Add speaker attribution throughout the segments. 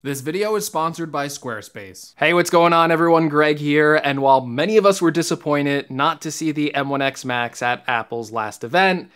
Speaker 1: This video is sponsored by Squarespace. Hey, what's going on everyone? Greg here, and while many of us were disappointed not to see the M1X Max at Apple's last event,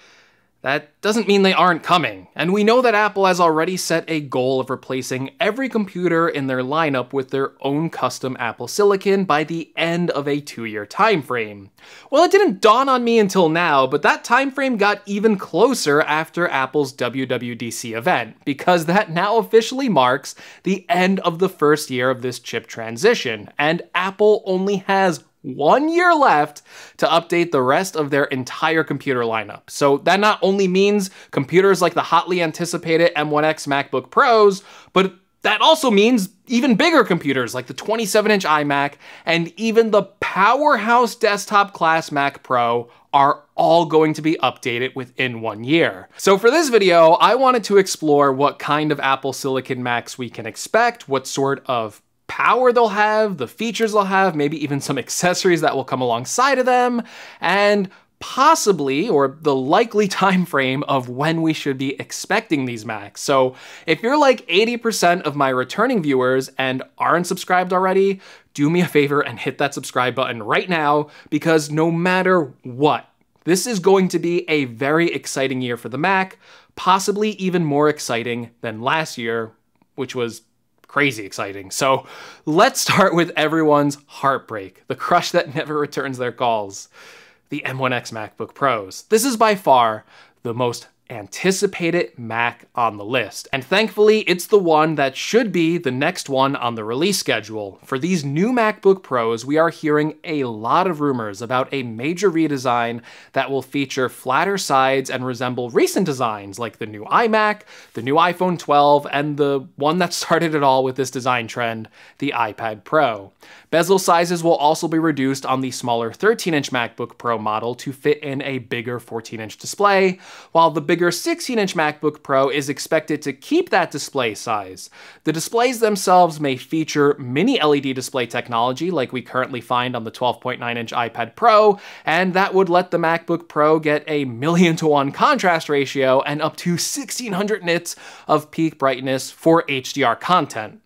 Speaker 1: that doesn't mean they aren't coming, and we know that Apple has already set a goal of replacing every computer in their lineup with their own custom Apple Silicon by the end of a two-year time frame. Well, it didn't dawn on me until now, but that time frame got even closer after Apple's WWDC event, because that now officially marks the end of the first year of this chip transition, and Apple only has one year left to update the rest of their entire computer lineup. So that not only means computers like the hotly anticipated M1X MacBook Pros, but that also means even bigger computers like the 27 inch iMac and even the powerhouse desktop class Mac Pro are all going to be updated within one year. So for this video, I wanted to explore what kind of Apple Silicon Macs we can expect, what sort of power they'll have, the features they'll have, maybe even some accessories that will come alongside of them, and possibly or the likely time frame of when we should be expecting these Macs. So if you're like 80% of my returning viewers and aren't subscribed already, do me a favor and hit that subscribe button right now because no matter what, this is going to be a very exciting year for the Mac, possibly even more exciting than last year, which was crazy exciting. So let's start with everyone's heartbreak, the crush that never returns their calls, the M1X MacBook Pros. This is by far the most anticipated Mac on the list. And thankfully, it's the one that should be the next one on the release schedule. For these new MacBook Pros, we are hearing a lot of rumors about a major redesign that will feature flatter sides and resemble recent designs like the new iMac, the new iPhone 12, and the one that started it all with this design trend, the iPad Pro. Bezel sizes will also be reduced on the smaller 13-inch MacBook Pro model to fit in a bigger 14-inch display, while the bigger your 16-inch MacBook Pro is expected to keep that display size. The displays themselves may feature mini LED display technology like we currently find on the 12.9-inch iPad Pro, and that would let the MacBook Pro get a million to one contrast ratio and up to 1600 nits of peak brightness for HDR content.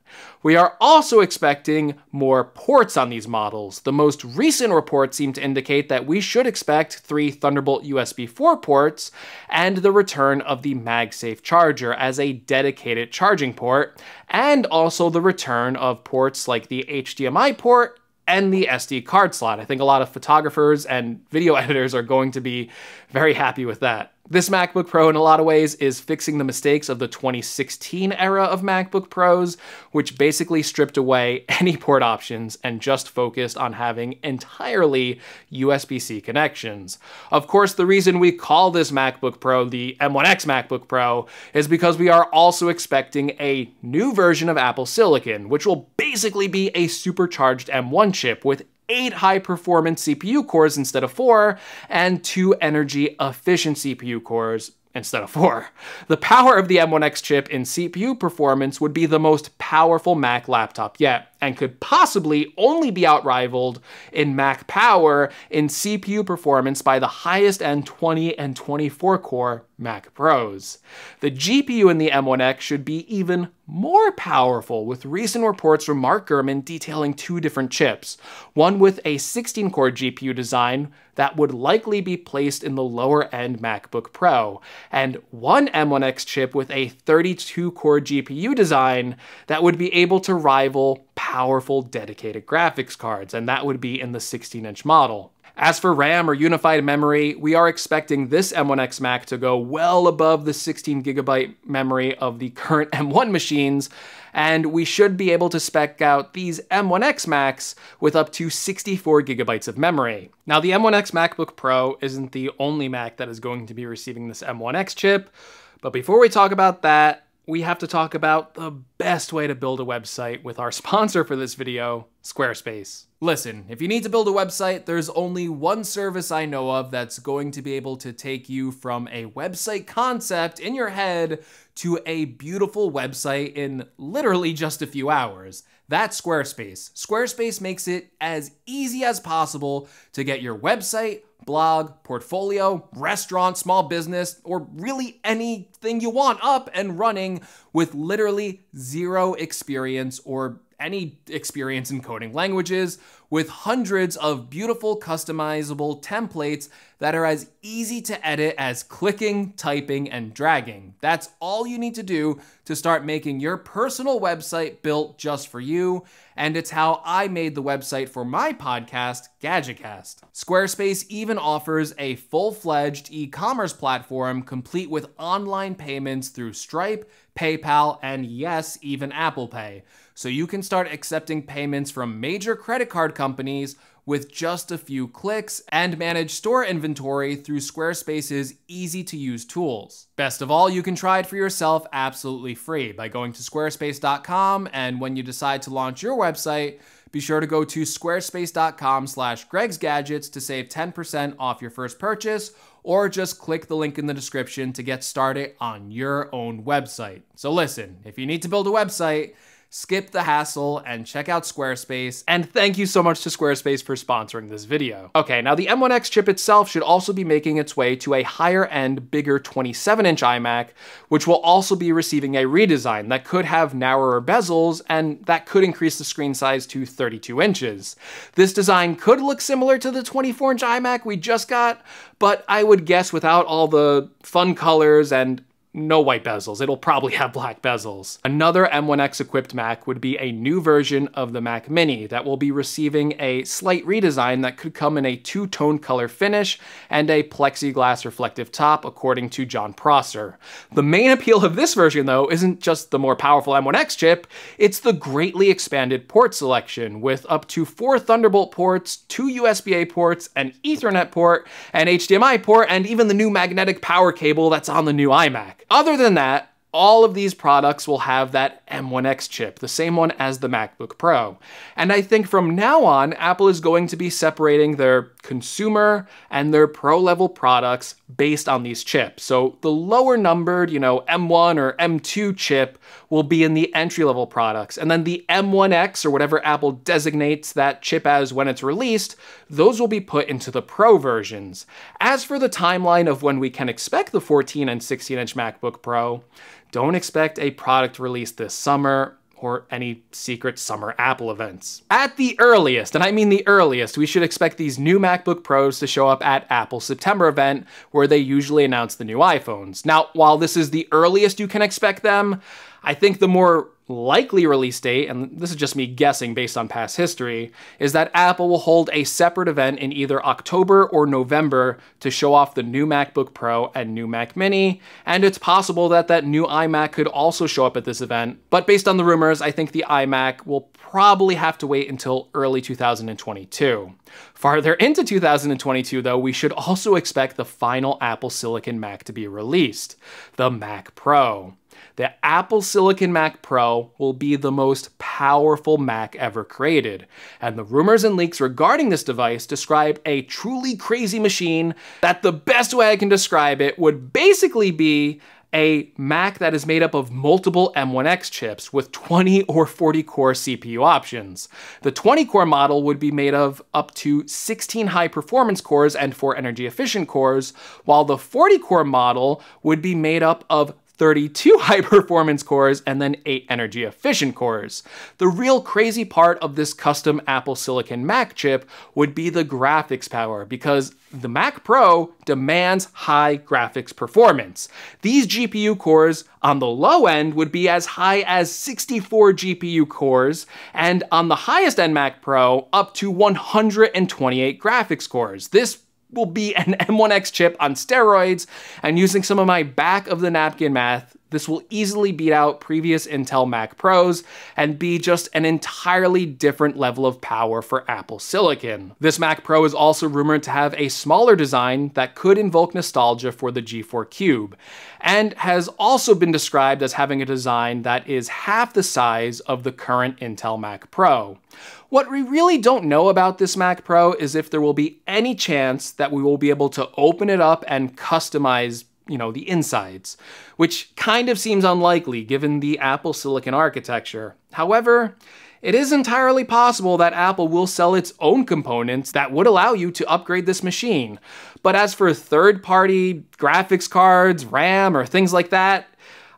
Speaker 1: We are also expecting more ports on these models. The most recent reports seem to indicate that we should expect three Thunderbolt USB 4 ports and the return of the MagSafe charger as a dedicated charging port, and also the return of ports like the HDMI port and the SD card slot. I think a lot of photographers and video editors are going to be very happy with that. This MacBook Pro, in a lot of ways, is fixing the mistakes of the 2016 era of MacBook Pros, which basically stripped away any port options and just focused on having entirely USB C connections. Of course, the reason we call this MacBook Pro the M1X MacBook Pro is because we are also expecting a new version of Apple Silicon, which will basically be a supercharged M1 chip with eight high performance CPU cores instead of four, and two energy efficient CPU cores instead of four. The power of the M1X chip in CPU performance would be the most powerful Mac laptop yet, and could possibly only be outrivaled in Mac power in CPU performance by the highest end 20 and 24 core Mac Pros. The GPU in the M1X should be even more powerful, with recent reports from Mark Gurman detailing two different chips, one with a 16-core GPU design that would likely be placed in the lower-end MacBook Pro, and one M1X chip with a 32-core GPU design that would be able to rival powerful dedicated graphics cards, and that would be in the 16-inch model. As for RAM or unified memory, we are expecting this M1X Mac to go well above the 16 gigabyte memory of the current M1 machines, and we should be able to spec out these M1X Macs with up to 64 gigabytes of memory. Now the M1X MacBook Pro isn't the only Mac that is going to be receiving this M1X chip, but before we talk about that, we have to talk about the best way to build a website with our sponsor for this video, Squarespace. Listen, if you need to build a website, there's only one service I know of that's going to be able to take you from a website concept in your head to a beautiful website in literally just a few hours. That's Squarespace. Squarespace makes it as easy as possible to get your website, blog, portfolio, restaurant, small business, or really anything you want up and running with literally zero experience or any experience in coding languages with hundreds of beautiful customizable templates that are as easy to edit as clicking, typing, and dragging. That's all you need to do to start making your personal website built just for you. And it's how I made the website for my podcast, Gadgetcast. Squarespace even offers a full fledged e commerce platform complete with online payments through Stripe, PayPal, and yes, even Apple Pay so you can start accepting payments from major credit card companies with just a few clicks and manage store inventory through Squarespace's easy to use tools. Best of all, you can try it for yourself absolutely free by going to squarespace.com and when you decide to launch your website, be sure to go to squarespace.com slash gregsgadgets to save 10% off your first purchase or just click the link in the description to get started on your own website. So listen, if you need to build a website, skip the hassle, and check out Squarespace. And thank you so much to Squarespace for sponsoring this video. Okay, now the M1X chip itself should also be making its way to a higher end, bigger 27 inch iMac, which will also be receiving a redesign that could have narrower bezels and that could increase the screen size to 32 inches. This design could look similar to the 24 inch iMac we just got, but I would guess without all the fun colors and no white bezels. It'll probably have black bezels. Another M1X equipped Mac would be a new version of the Mac Mini that will be receiving a slight redesign that could come in a two-tone color finish and a plexiglass reflective top, according to John Prosser. The main appeal of this version, though, isn't just the more powerful M1X chip, it's the greatly expanded port selection with up to four Thunderbolt ports, two USB-A ports, an Ethernet port, an HDMI port, and even the new magnetic power cable that's on the new iMac. Other than that, all of these products will have that M1X chip, the same one as the MacBook Pro. And I think from now on, Apple is going to be separating their consumer and their pro level products based on these chips. So the lower numbered, you know, M1 or M2 chip will be in the entry level products. And then the M1X or whatever Apple designates that chip as when it's released, those will be put into the Pro versions. As for the timeline of when we can expect the 14 and 16 inch MacBook Pro, don't expect a product release this summer, or any secret summer Apple events. At the earliest, and I mean the earliest, we should expect these new MacBook Pros to show up at Apple's September event, where they usually announce the new iPhones. Now, while this is the earliest you can expect them, I think the more likely release date, and this is just me guessing based on past history, is that Apple will hold a separate event in either October or November to show off the new MacBook Pro and new Mac Mini, and it's possible that that new iMac could also show up at this event, but based on the rumors, I think the iMac will probably have to wait until early 2022. Farther into 2022 though, we should also expect the final Apple Silicon Mac to be released, the Mac Pro. The Apple Silicon Mac Pro will be the most powerful Mac ever created, and the rumors and leaks regarding this device describe a truly crazy machine that the best way I can describe it would basically be a Mac that is made up of multiple M1X chips with 20 or 40 core CPU options. The 20 core model would be made of up to 16 high performance cores and 4 energy efficient cores, while the 40 core model would be made up of 32 high performance cores, and then 8 energy efficient cores. The real crazy part of this custom Apple Silicon Mac chip would be the graphics power because the Mac Pro demands high graphics performance. These GPU cores on the low end would be as high as 64 GPU cores, and on the highest end Mac Pro, up to 128 graphics cores. This will be an M1X chip on steroids, and using some of my back of the napkin math, this will easily beat out previous Intel Mac Pros and be just an entirely different level of power for Apple Silicon. This Mac Pro is also rumored to have a smaller design that could invoke nostalgia for the G4 Cube, and has also been described as having a design that is half the size of the current Intel Mac Pro. What we really don't know about this Mac Pro is if there will be any chance that we will be able to open it up and customize you know, the insides, which kind of seems unlikely given the Apple Silicon architecture. However, it is entirely possible that Apple will sell its own components that would allow you to upgrade this machine. But as for third-party graphics cards, RAM, or things like that,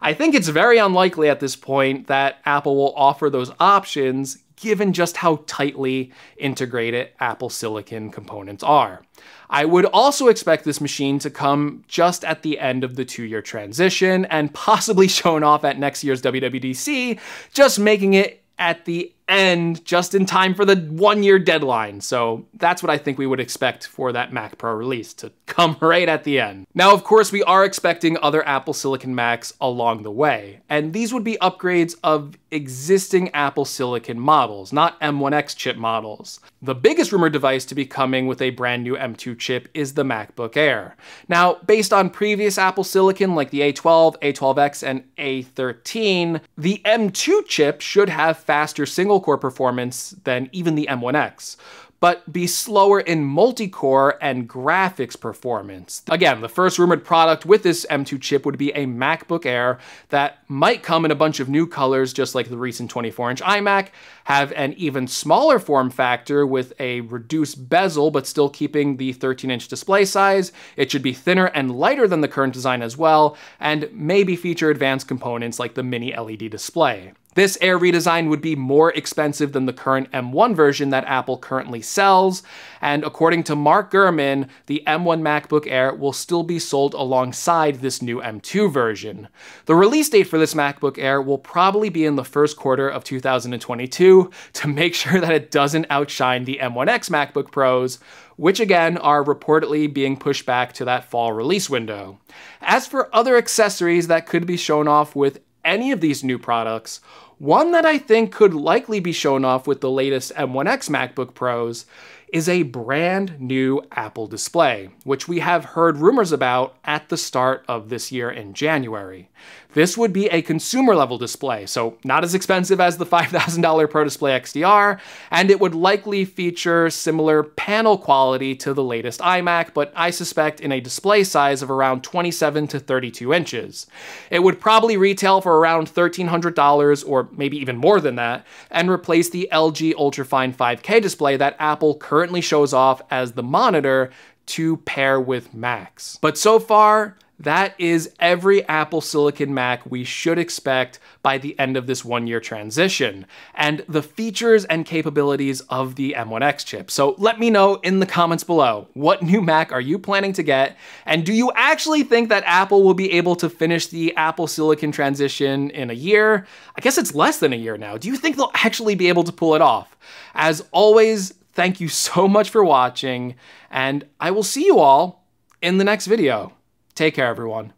Speaker 1: I think it's very unlikely at this point that Apple will offer those options given just how tightly integrated Apple Silicon components are. I would also expect this machine to come just at the end of the two-year transition and possibly shown off at next year's WWDC, just making it at the end just in time for the one year deadline. So that's what I think we would expect for that Mac Pro release to come right at the end. Now, of course, we are expecting other Apple Silicon Macs along the way, and these would be upgrades of existing Apple Silicon models, not M1X chip models. The biggest rumored device to be coming with a brand new M2 chip is the MacBook Air. Now, based on previous Apple Silicon like the A12, A12X, and A13, the M2 chip should have faster single single-core performance than even the M1X, but be slower in multi-core and graphics performance. Again, the first rumored product with this M2 chip would be a MacBook Air that might come in a bunch of new colors just like the recent 24-inch iMac, have an even smaller form factor with a reduced bezel but still keeping the 13-inch display size. It should be thinner and lighter than the current design as well, and maybe feature advanced components like the mini LED display. This Air redesign would be more expensive than the current M1 version that Apple currently sells, and according to Mark Gurman, the M1 MacBook Air will still be sold alongside this new M2 version. The release date for this MacBook Air will probably be in the first quarter of 2022 to make sure that it doesn't outshine the M1X MacBook Pros, which again are reportedly being pushed back to that fall release window. As for other accessories that could be shown off with any of these new products, one that I think could likely be shown off with the latest M1X MacBook Pros is a brand new Apple display, which we have heard rumors about at the start of this year in January. This would be a consumer level display, so not as expensive as the $5,000 Pro Display XDR, and it would likely feature similar panel quality to the latest iMac, but I suspect in a display size of around 27 to 32 inches. It would probably retail for around $1,300 or maybe even more than that, and replace the LG Ultrafine 5K display that Apple currently currently shows off as the monitor to pair with Macs. But so far, that is every Apple Silicon Mac we should expect by the end of this one year transition, and the features and capabilities of the M1X chip. So let me know in the comments below what new Mac are you planning to get, and do you actually think that Apple will be able to finish the Apple Silicon transition in a year? I guess it's less than a year now. Do you think they'll actually be able to pull it off? As always, Thank you so much for watching, and I will see you all in the next video. Take care, everyone.